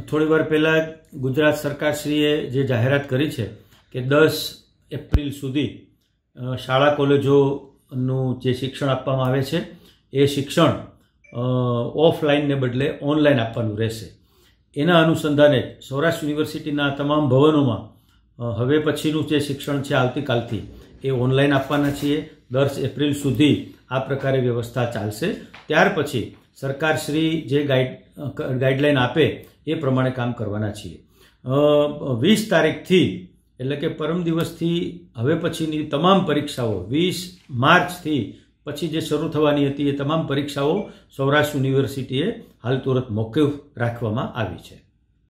થોડીવાર પહેલાં ગુજરાત સરકારશ્રીએ જે જાહેરાત કરી છે કે દસ એપ્રિલ સુધી શાળા કોલેજોનું જે શિક્ષણ આપવામાં આવે છે એ શિક્ષણ ઓફલાઈનને બદલે ઓનલાઈન આપવાનું રહેશે એના અનુસંધાને સૌરાષ્ટ્ર યુનિવર્સિટીના તમામ ભવનોમાં હવે પછીનું જે શિક્ષણ છે આવતીકાલથી એ ઓનલાઈન આપવાના છીએ દસ એપ્રિલ સુધી આ પ્રકારે વ્યવસ્થા ચાલશે ત્યાર પછી સરકારશ્રી જે ગાઈડ ગાઈડલાઇન આપે એ પ્રમાણે કામ કરવાના છીએ વીસ તારીખથી એટલે કે પરમ દિવસથી હવે પછીની તમામ પરીક્ષાઓ વીસ માર્ચથી પછી જે શરૂ થવાની હતી એ તમામ પરીક્ષાઓ સૌરાષ્ટ્ર યુનિવર્સિટીએ હાલ તુરંત મોકૂફ રાખવામાં આવી છે